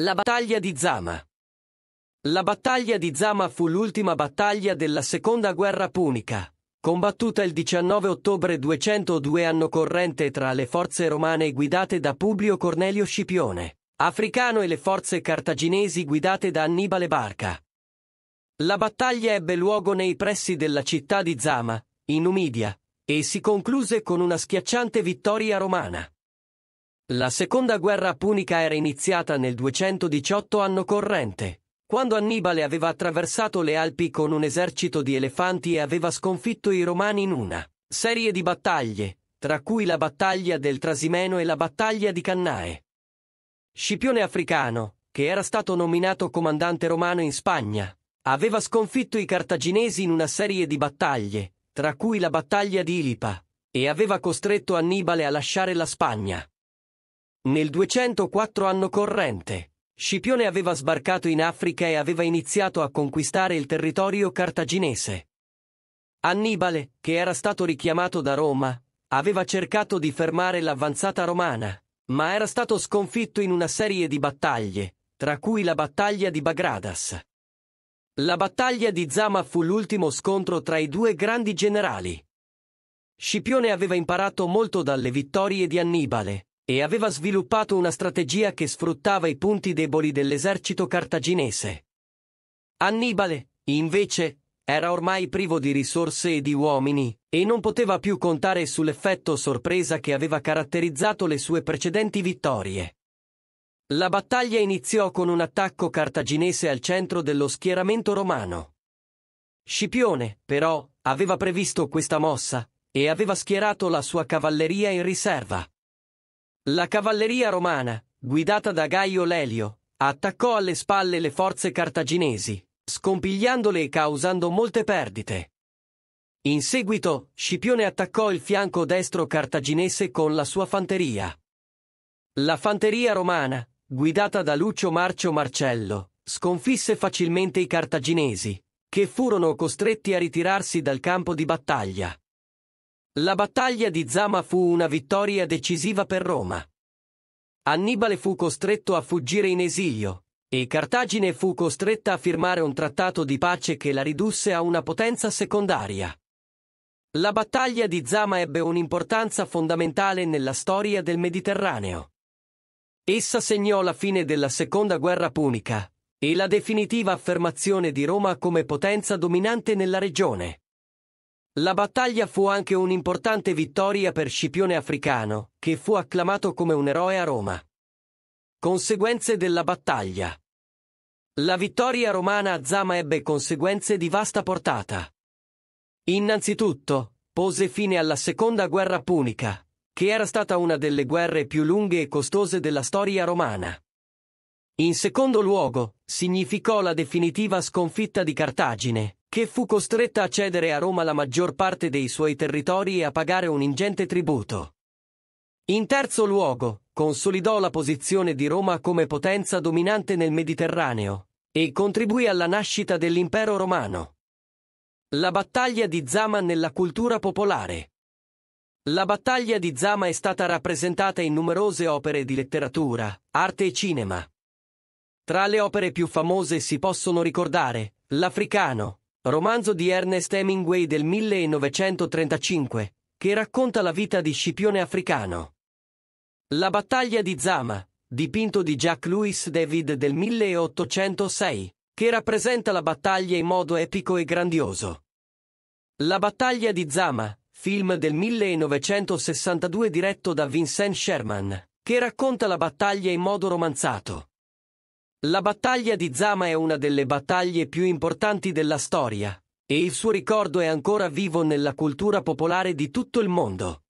La battaglia di Zama La battaglia di Zama fu l'ultima battaglia della seconda guerra punica, combattuta il 19 ottobre 202 anno corrente tra le forze romane guidate da Publio Cornelio Scipione, africano e le forze cartaginesi guidate da Annibale Barca. La battaglia ebbe luogo nei pressi della città di Zama, in Numidia, e si concluse con una schiacciante vittoria romana. La seconda guerra punica era iniziata nel 218 anno corrente, quando Annibale aveva attraversato le Alpi con un esercito di elefanti e aveva sconfitto i Romani in una serie di battaglie, tra cui la battaglia del Trasimeno e la battaglia di Cannae. Scipione africano, che era stato nominato comandante romano in Spagna, aveva sconfitto i cartaginesi in una serie di battaglie, tra cui la battaglia di Ilipa, e aveva costretto Annibale a lasciare la Spagna. Nel 204 anno corrente, Scipione aveva sbarcato in Africa e aveva iniziato a conquistare il territorio cartaginese. Annibale, che era stato richiamato da Roma, aveva cercato di fermare l'avanzata romana, ma era stato sconfitto in una serie di battaglie, tra cui la battaglia di Bagradas. La battaglia di Zama fu l'ultimo scontro tra i due grandi generali. Scipione aveva imparato molto dalle vittorie di Annibale, e aveva sviluppato una strategia che sfruttava i punti deboli dell'esercito cartaginese. Annibale, invece, era ormai privo di risorse e di uomini, e non poteva più contare sull'effetto sorpresa che aveva caratterizzato le sue precedenti vittorie. La battaglia iniziò con un attacco cartaginese al centro dello schieramento romano. Scipione, però, aveva previsto questa mossa, e aveva schierato la sua cavalleria in riserva. La cavalleria romana, guidata da Gaio Lelio, attaccò alle spalle le forze cartaginesi, scompigliandole e causando molte perdite. In seguito, Scipione attaccò il fianco destro cartaginese con la sua fanteria. La fanteria romana, guidata da Lucio Marcio Marcello, sconfisse facilmente i cartaginesi, che furono costretti a ritirarsi dal campo di battaglia. La battaglia di Zama fu una vittoria decisiva per Roma. Annibale fu costretto a fuggire in esilio, e Cartagine fu costretta a firmare un trattato di pace che la ridusse a una potenza secondaria. La battaglia di Zama ebbe un'importanza fondamentale nella storia del Mediterraneo. Essa segnò la fine della seconda guerra punica e la definitiva affermazione di Roma come potenza dominante nella regione. La battaglia fu anche un'importante vittoria per Scipione Africano, che fu acclamato come un eroe a Roma. Conseguenze della battaglia La vittoria romana a Zama ebbe conseguenze di vasta portata. Innanzitutto, pose fine alla seconda guerra punica, che era stata una delle guerre più lunghe e costose della storia romana. In secondo luogo, significò la definitiva sconfitta di Cartagine, che fu costretta a cedere a Roma la maggior parte dei suoi territori e a pagare un ingente tributo. In terzo luogo, consolidò la posizione di Roma come potenza dominante nel Mediterraneo e contribuì alla nascita dell'impero romano. La battaglia di Zama nella cultura popolare. La battaglia di Zama è stata rappresentata in numerose opere di letteratura, arte e cinema. Tra le opere più famose si possono ricordare L'Africano, romanzo di Ernest Hemingway del 1935, che racconta la vita di Scipione africano. La battaglia di Zama, dipinto di Jack Louis David del 1806, che rappresenta la battaglia in modo epico e grandioso. La battaglia di Zama, film del 1962 diretto da Vincent Sherman, che racconta la battaglia in modo romanzato. La battaglia di Zama è una delle battaglie più importanti della storia e il suo ricordo è ancora vivo nella cultura popolare di tutto il mondo.